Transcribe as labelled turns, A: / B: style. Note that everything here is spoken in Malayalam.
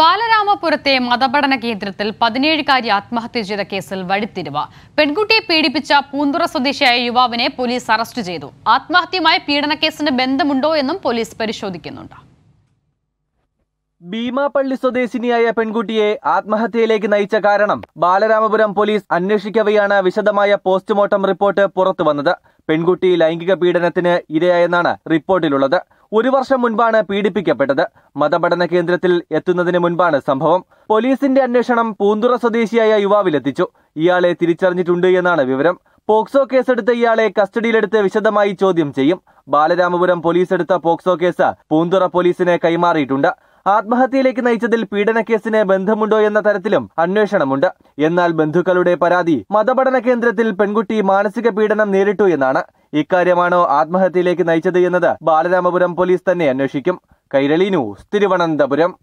A: ബാലരാമപുരത്തെ മതപഠന കേന്ദ്രത്തിൽ പതിനേഴുകാരി ആത്മഹത്യ ചെയ്ത കേസിൽ വഴിത്തിരിവ് പെൺകുട്ടിയെ പീഡിപ്പിച്ച പൂന്തുറ സ്വദേശിയായ യുവാവിനെ പോലീസ് അറസ്റ്റ് ചെയ്തു ആത്മഹത്യയുമായി പീഡനക്കേസിന് ബന്ധമുണ്ടോ എന്നും പോലീസ് പരിശോധിക്കുന്നുണ്ട്
B: ഭീമാപ്പള്ളി സ്വദേശിനിയായ പെൺകുട്ടിയെ ആത്മഹത്യയിലേക്ക് നയിച്ച കാരണം ബാലരാമപുരം പോലീസ് അന്വേഷിക്കവെയാണ് വിശദമായ പോസ്റ്റ്മോർട്ടം റിപ്പോർട്ട് പുറത്തുവന്നത് പെൺകുട്ടി ലൈംഗിക പീഡനത്തിന് ഇരയായെന്നാണ് റിപ്പോർട്ടിലുള്ളത് ഒരു വർഷം മുൻപാണ് പീഡിപ്പിക്കപ്പെട്ടത് മതപഠന കേന്ദ്രത്തിൽ എത്തുന്നതിന് മുൻപാണ് സംഭവം പോലീസിന്റെ അന്വേഷണം പൂന്തുറ സ്വദേശിയായ യുവാവിലെത്തിച്ചു ഇയാളെ തിരിച്ചറിഞ്ഞിട്ടുണ്ട് എന്നാണ് വിവരം പോക്സോ കേസെടുത്ത ഇയാളെ കസ്റ്റഡിയിലെടുത്ത് വിശദമായി ചോദ്യം ചെയ്യും ബാലരാമപുരം പോലീസ് എടുത്ത പോക്സോ കേസ് പൂന്തുറ പോലീസിനെ കൈമാറിയിട്ടുണ്ട് ആത്മഹത്യയിലേക്ക് നയിച്ചതിൽ പീഡനക്കേസിന് ബന്ധമുണ്ടോ എന്ന തരത്തിലും അന്വേഷണമുണ്ട് എന്നാൽ ബന്ധുക്കളുടെ പരാതി മതപഠന കേന്ദ്രത്തിൽ പെൺകുട്ടി മാനസിക പീഡനം നേരിട്ടു എന്നാണ് ഇക്കാര്യമാണോ ആത്മഹത്യയിലേക്ക് നയിച്ചത് എന്നത് ബാലരാമപുരം പോലീസ് തന്നെ അന്വേഷിക്കും കൈരളി ന്യൂസ് തിരുവനന്തപുരം